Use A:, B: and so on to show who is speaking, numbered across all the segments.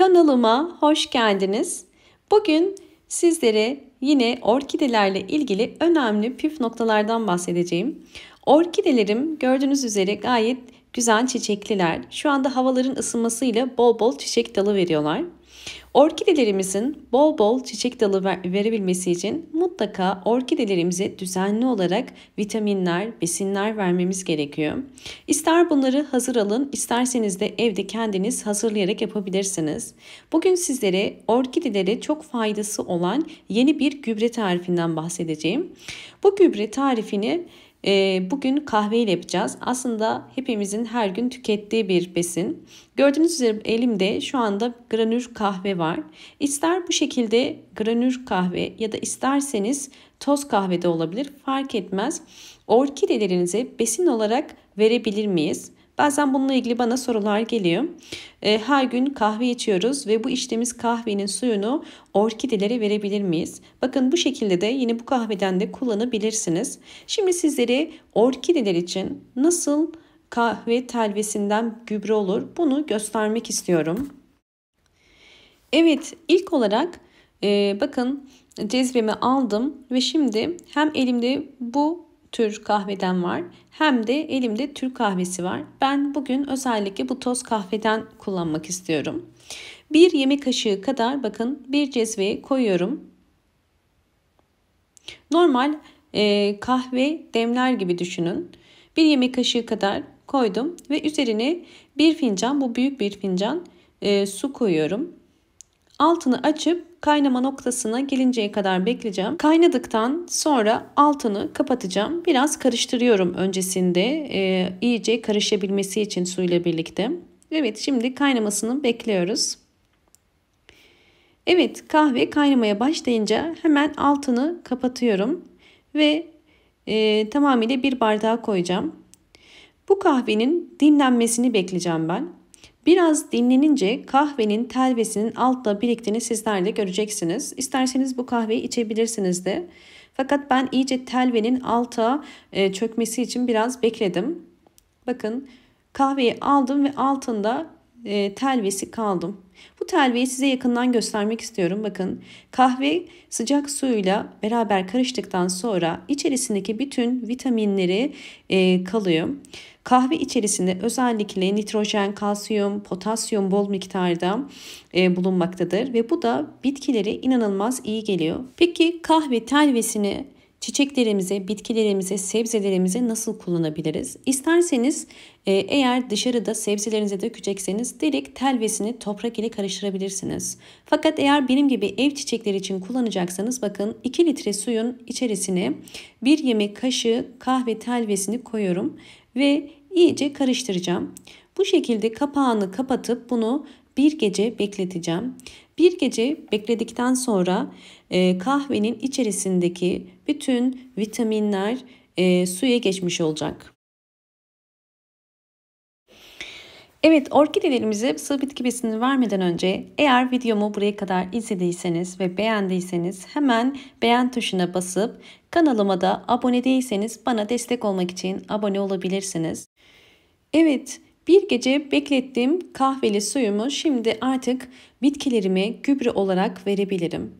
A: Kanalıma hoş geldiniz. Bugün sizlere yine orkidelerle ilgili önemli püf noktalardan bahsedeceğim. Orkidelerim gördüğünüz üzere gayet güzel çiçekliler. Şu anda havaların ısınmasıyla bol bol çiçek dalı veriyorlar. Orkidelerimizin bol bol çiçek dalı verebilmesi için mutlaka orkidelerimize düzenli olarak vitaminler, besinler vermemiz gerekiyor. İster bunları hazır alın, isterseniz de evde kendiniz hazırlayarak yapabilirsiniz. Bugün sizlere orkidelere çok faydası olan yeni bir gübre tarifinden bahsedeceğim. Bu gübre tarifini e, bugün kahveyle yapacağız. Aslında hepimizin her gün tükettiği bir besin. Gördüğünüz üzere elimde şu anda granür kahve var. İster bu şekilde granür kahve ya da isterseniz toz kahve de olabilir fark etmez. Orkidelerinize besin olarak verebilir miyiz? Bazen bununla ilgili bana sorular geliyor. E, her gün kahve içiyoruz ve bu içtiğimiz kahvenin suyunu orkidelere verebilir miyiz? Bakın bu şekilde de yine bu kahveden de kullanabilirsiniz. Şimdi sizlere orkideler için nasıl kahve telvesinden gübre olur bunu göstermek istiyorum. Evet ilk olarak e, bakın cezvemi aldım ve şimdi hem elimde bu tür kahveden var. Hem de elimde Türk kahvesi var. Ben bugün özellikle bu toz kahveden kullanmak istiyorum. Bir yemek kaşığı kadar bakın bir cezveye koyuyorum. Normal e, kahve demler gibi düşünün. Bir yemek kaşığı kadar koydum ve üzerine bir fincan bu büyük bir fincan e, su koyuyorum. Altını açıp kaynama noktasına gelinceye kadar bekleyeceğim. Kaynadıktan sonra altını kapatacağım. Biraz karıştırıyorum öncesinde e, iyice karışabilmesi için suyla birlikte. Evet şimdi kaynamasını bekliyoruz. Evet kahve kaynamaya başlayınca hemen altını kapatıyorum ve e, tamamıyla bir bardağa koyacağım. Bu kahvenin dinlenmesini bekleyeceğim ben. Biraz dinlenince kahvenin telvesinin altta biriktiğini sizler de göreceksiniz. İsterseniz bu kahveyi içebilirsiniz de. Fakat ben iyice telvenin alta e, çökmesi için biraz bekledim. Bakın kahveyi aldım ve altında e, telvesi kaldım. Bu telveyi size yakından göstermek istiyorum. Bakın kahve sıcak suyla beraber karıştıktan sonra içerisindeki bütün vitaminleri e, kalıyor. Kahve içerisinde özellikle nitrojen, kalsiyum, potasyum bol miktarda e, bulunmaktadır ve bu da bitkilere inanılmaz iyi geliyor. Peki kahve telvesini çiçeklerimize, bitkilerimize, sebzelerimize nasıl kullanabiliriz? İsterseniz e, eğer dışarıda sebzelerinize dökecekseniz direkt telvesini toprak ile karıştırabilirsiniz. Fakat eğer benim gibi ev çiçekleri için kullanacaksanız bakın 2 litre suyun içerisine 1 yemek kaşığı kahve telvesini koyuyorum ve iyice karıştıracağım. Bu şekilde kapağını kapatıp bunu bir gece bekleteceğim. Bir gece bekledikten sonra e, kahvenin içerisindeki bütün vitaminler e, suya geçmiş olacak. Evet orkidelerimize sıvı bitki besini vermeden önce eğer videomu buraya kadar izlediyseniz ve beğendiyseniz hemen beğen tuşuna basıp kanalıma da abone değilseniz bana destek olmak için abone olabilirsiniz. Evet bir gece beklettiğim kahveli suyumu şimdi artık bitkilerime gübre olarak verebilirim.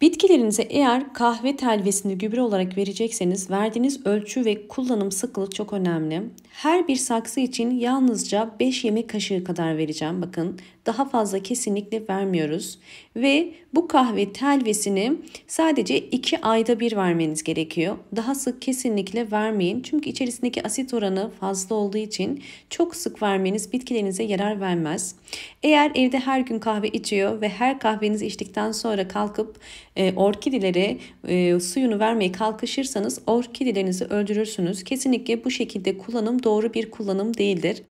A: Bitkilerinize eğer kahve telvesini gübre olarak verecekseniz verdiğiniz ölçü ve kullanım sıklığı çok önemli. Her bir saksı için yalnızca 5 yemek kaşığı kadar vereceğim. Bakın daha fazla kesinlikle vermiyoruz. Ve bu kahve telvesini sadece 2 ayda bir vermeniz gerekiyor. Daha sık kesinlikle vermeyin. Çünkü içerisindeki asit oranı fazla olduğu için çok sık vermeniz bitkilerinize yarar vermez. Eğer evde her gün kahve içiyor ve her kahvenizi içtikten sonra kalkıp e, orkidelere e, suyunu vermeye kalkışırsanız orkidilerinizi öldürürsünüz. Kesinlikle bu şekilde kullanım doğru bir kullanım değildir.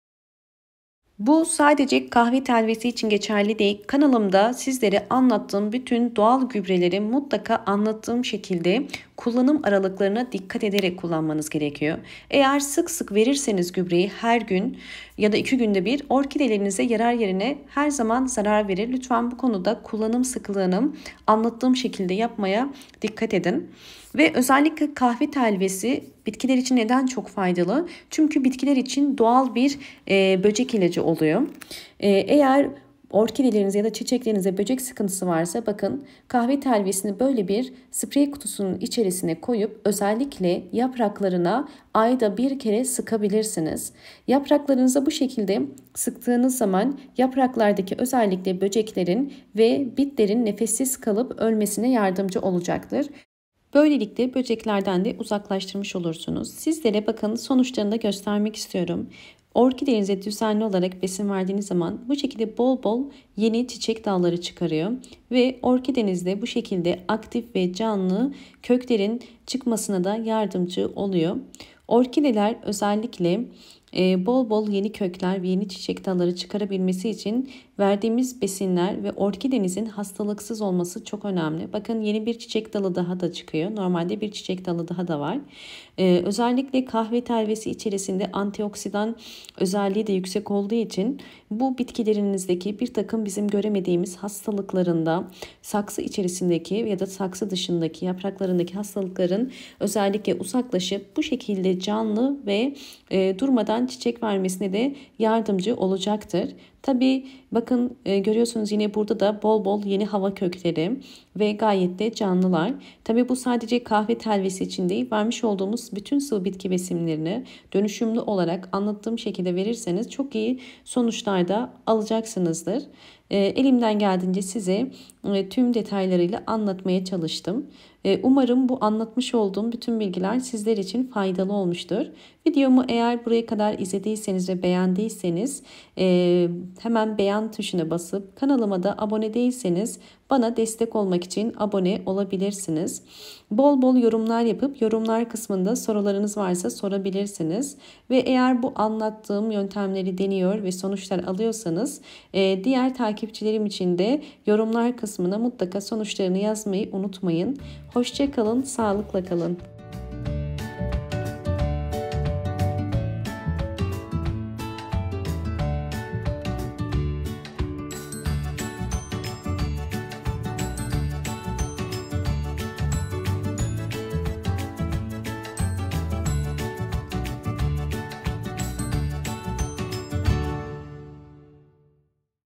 A: Bu sadece kahve telvesi için geçerli değil. Kanalımda sizlere anlattığım bütün doğal gübreleri mutlaka anlattığım şekilde kullanım aralıklarına dikkat ederek kullanmanız gerekiyor. Eğer sık sık verirseniz gübreyi her gün ya da iki günde bir orkidelerinize yarar yerine her zaman zarar verir. Lütfen bu konuda kullanım sıklığını anlattığım şekilde yapmaya dikkat edin. Ve özellikle kahve telvesi bitkiler için neden çok faydalı? Çünkü bitkiler için doğal bir e, böcek ilacı oluyor. E, eğer orkidelerinize ya da çiçeklerinize böcek sıkıntısı varsa bakın kahve telvesini böyle bir sprey kutusunun içerisine koyup özellikle yapraklarına ayda bir kere sıkabilirsiniz. Yapraklarınıza bu şekilde sıktığınız zaman yapraklardaki özellikle böceklerin ve bitlerin nefessiz kalıp ölmesine yardımcı olacaktır. Böylelikle böceklerden de uzaklaştırmış olursunuz. Sizlere bakın sonuçlarını da göstermek istiyorum. Orkidelerinize düzenli olarak besin verdiğiniz zaman bu şekilde bol bol yeni çiçek dalları çıkarıyor ve orkidenizde bu şekilde aktif ve canlı köklerin çıkmasına da yardımcı oluyor. Orkideler özellikle e, bol bol yeni kökler ve yeni çiçek dalları çıkarabilmesi için verdiğimiz besinler ve orkidenizin hastalıksız olması çok önemli. Bakın yeni bir çiçek dalı daha da çıkıyor. Normalde bir çiçek dalı daha da var. Ee, özellikle kahve telvesi içerisinde antioksidan özelliği de yüksek olduğu için bu bitkilerinizdeki bir takım bizim göremediğimiz hastalıklarında saksı içerisindeki ya da saksı dışındaki yapraklarındaki hastalıkların özellikle uzaklaşıp bu şekilde canlı ve e, durmadan çiçek vermesine de yardımcı olacaktır. Tabi bakın e, görüyorsunuz yine burada da bol bol yeni hava kökleri ve gayet de canlılar. Tabi bu sadece kahve telvesi için değil vermiş olduğumuz bütün sıvı bitki besinlerini dönüşümlü olarak anlattığım şekilde verirseniz çok iyi sonuçlar da alacaksınızdır. E, elimden geldiğince size e, tüm detaylarıyla anlatmaya çalıştım. E, umarım bu anlatmış olduğum bütün bilgiler sizler için faydalı olmuştur. Videomu eğer buraya kadar izlediyseniz ve beğendiyseniz e, hemen beğen tuşuna basıp kanalıma da abone değilseniz bana destek olmak için abone olabilirsiniz. Bol bol yorumlar yapıp yorumlar kısmında sorularınız varsa sorabilirsiniz. Ve eğer bu anlattığım yöntemleri deniyor ve sonuçlar alıyorsanız e, diğer takipçilerim için de yorumlar kısmına mutlaka sonuçlarını yazmayı unutmayın. Hoşçakalın, sağlıkla kalın.